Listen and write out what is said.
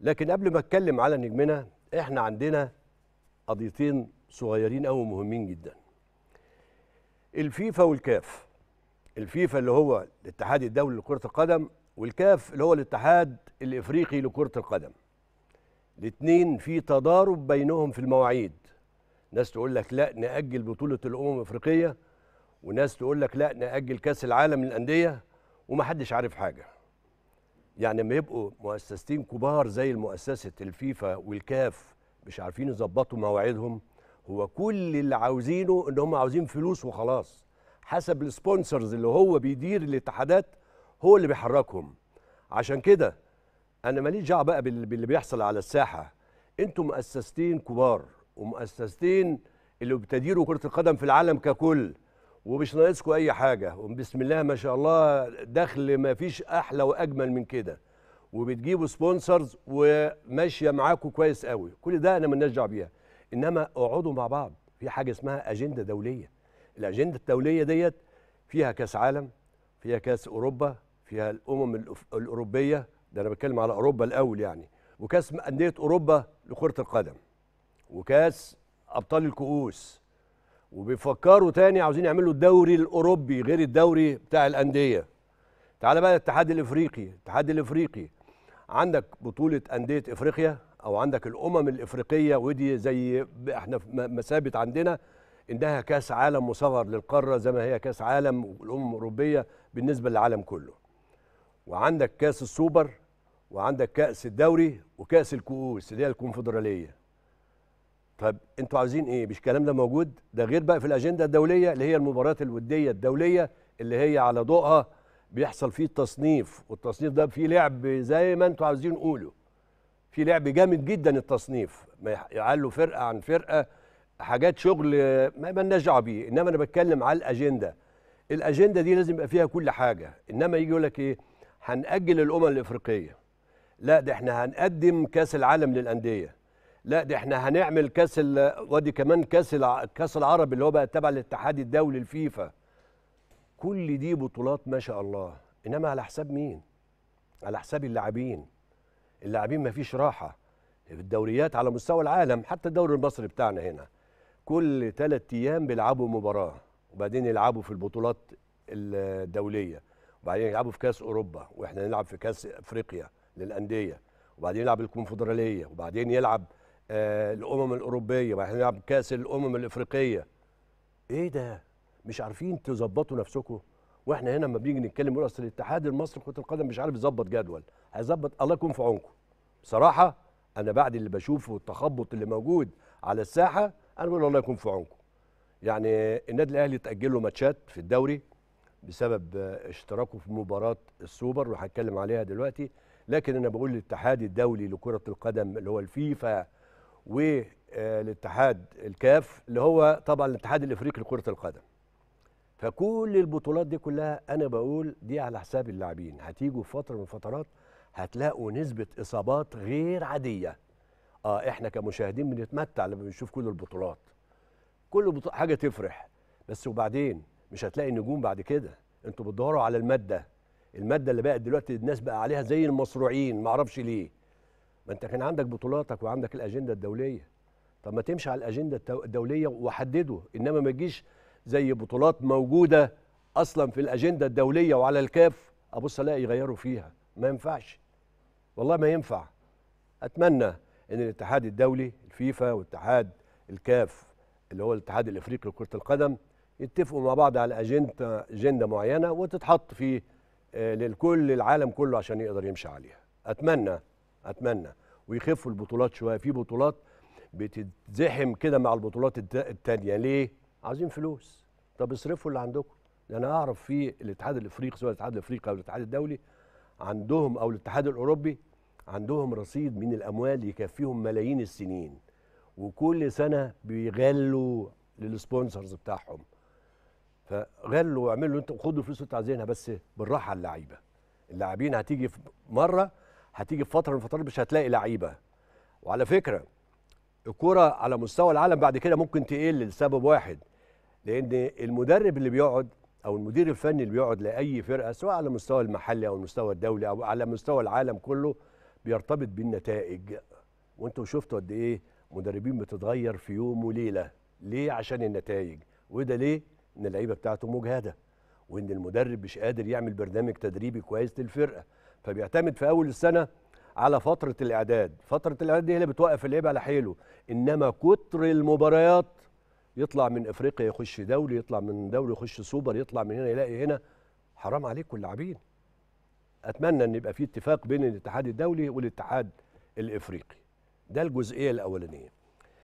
لكن قبل ما اتكلم على نجمنا احنا عندنا قضيتين صغيرين قوي مهمين جدا الفيفا والكاف الفيفا اللي هو الاتحاد الدولي لكره القدم والكاف اللي هو الاتحاد الافريقي لكره القدم الاثنين في تضارب بينهم في المواعيد ناس تقول لك لا نأجل بطولة الأمم الأفريقية وناس تقول لك لا نأجل كأس العالم للأندية ومحدش عارف حاجة يعني ما يبقوا مؤسستين كبار زي مؤسسه الفيفا والكاف مش عارفين يظبطوا مواعيدهم هو كل اللي عاوزينه ان هم عاوزين فلوس وخلاص حسب السبونسرز اللي هو بيدير الاتحادات هو اللي بيحركهم عشان كده انا ماليش دعوه بقى باللي بيحصل على الساحه انتوا مؤسستين كبار ومؤسستين اللي بتديروا كره القدم في العالم ككل ومش ناقصكم اي حاجه وبسم الله ما شاء الله دخل ما فيش احلى واجمل من كده وبتجيبوا سبونسرز وماشيه معاكم كويس قوي كل ده انا مالناش دعوه بيها انما اقعدوا مع بعض في حاجه اسمها اجنده دوليه الاجنده الدوليه ديت فيها كاس عالم فيها كاس اوروبا فيها الامم الاوروبيه ده انا بتكلم على اوروبا الاول يعني وكاس انديه اوروبا لكره القدم وكاس ابطال الكؤوس وبيفكروا تاني عاوزين يعملوا الدوري الاوروبي غير الدوري بتاع الانديه تعال بقى الاتحاد الافريقي الاتحاد الافريقي عندك بطوله انديه افريقيا او عندك الامم الافريقيه ودي زي احنا مثابت عندنا انها كاس عالم مصغر للقاره زي ما هي كاس عالم والامم الاوروبيه بالنسبه للعالم كله وعندك كاس السوبر وعندك كاس الدوري وكاس الكؤوس اللي هي الكونفدراليه طب انتوا عاوزين ايه مش الكلام ده موجود ده غير بقى في الاجنده الدوليه اللي هي المباريات الوديه الدوليه اللي هي على ضوءها بيحصل فيه التصنيف والتصنيف ده فيه لعب زي ما انتوا عاوزين قولوا في لعب جامد جدا التصنيف يعلوا فرقه عن فرقه حاجات شغل ما مالناش دعوه بيه انما انا بتكلم على الاجنده الاجنده دي لازم يبقى فيها كل حاجه انما يجي يقول لك ايه هنأجل الامم الافريقيه لا ده احنا هنقدم كاس العالم للانديه لا ده احنا هنعمل كاس وادي كمان كاس كاس العرب اللي هو بقى تبع الاتحاد الدولي الفيفا كل دي بطولات ما شاء الله انما على حساب مين على حساب اللاعبين اللاعبين ما فيش راحه الدوريات على مستوى العالم حتى الدوري المصري بتاعنا هنا كل ثلاث ايام بيلعبوا مباراه وبعدين يلعبوا في البطولات الدوليه وبعدين يلعبوا في كاس اوروبا واحنا نلعب في كاس افريقيا للانديه وبعدين يلعب الكونفدراليه وبعدين يلعب آه، الامم الاوروبيه وهنلعب كاس الامم الافريقيه ايه ده مش عارفين تظبطوا نفسكم واحنا هنا لما بنيجي نتكلم نقول اصل الاتحاد المصري لكره القدم مش عارف يظبط جدول هيظبط الله يكون في عونكم بصراحه انا بعد اللي بشوفه والتخبط اللي موجود على الساحه انا بقول الله يكون في عونكم يعني النادي الاهلي تاجل له ماتشات في الدوري بسبب اشتراكه في مباراه السوبر وهتكلم عليها دلوقتي لكن انا بقول للاتحاد الدولي لكره القدم اللي هو الفيفا والاتحاد الكاف اللي هو طبعا الاتحاد الافريقي لكره القدم فكل البطولات دي كلها انا بقول دي على حساب اللاعبين هتيجوا في فتره من الفترات هتلاقوا نسبه اصابات غير عاديه اه احنا كمشاهدين بنتمتع لما بنشوف كل البطولات كل بطولة حاجه تفرح بس وبعدين مش هتلاقي نجوم بعد كده انتوا بتدوروا على الماده الماده اللي بقت دلوقتي الناس بقى عليها زي المصروعين معرفش ليه ما انت كان عندك بطولاتك وعندك الاجنده الدوليه طب ما تمشي على الاجنده الدوليه وحدده انما ما تجيش زي بطولات موجوده اصلا في الاجنده الدوليه وعلى الكاف ابص الاقي يغيروا فيها ما ينفعش والله ما ينفع اتمنى ان الاتحاد الدولي الفيفا واتحاد الكاف اللي هو الاتحاد الافريقي لكره القدم يتفقوا مع بعض على اجنده اجنده معينه وتتحط في آه، للكل العالم كله عشان يقدر يمشي عليها اتمنى اتمنى ويخفوا البطولات شويه في بطولات بتتزحم كده مع البطولات التانية ليه؟ عايزين فلوس طب اصرفوا اللي عندكم انا اعرف في الاتحاد الافريقي سواء الاتحاد الافريقي او الاتحاد الدولي عندهم او الاتحاد الاوروبي عندهم رصيد من الاموال يكفيهم ملايين السنين وكل سنه بيغلوا للسبونسرز بتاعهم فغلوا واعملوا انتوا خدوا الفلوس اللي انتوا عايزينها بس بالراحه على اللعيبه اللاعبين هتيجي مره هتيجي في فتره من الفترات مش هتلاقي لعيبه وعلى فكره الكوره على مستوى العالم بعد كده ممكن تقل لسبب واحد لان المدرب اللي بيقعد او المدير الفني اللي بيقعد لاي فرقه سواء على المستوى المحلي او المستوى الدولي او على مستوى العالم كله بيرتبط بالنتائج وانتوا شفتوا قد ايه مدربين بتتغير في يوم وليله ليه عشان النتائج وده ليه ان اللعيبه بتاعته مجهده وان المدرب مش قادر يعمل برنامج تدريبي كويس للفرقه فبيعتمد في اول السنه على فتره الاعداد فتره الاعداد دي هي اللي بتوقف اللعيبه على حيله انما كتر المباريات يطلع من افريقيا يخش دوري يطلع من دوري يخش سوبر يطلع من هنا يلاقي هنا حرام عليكم اللاعبين اتمنى ان يبقى في اتفاق بين الاتحاد الدولي والاتحاد الافريقي ده الجزئيه الاولانيه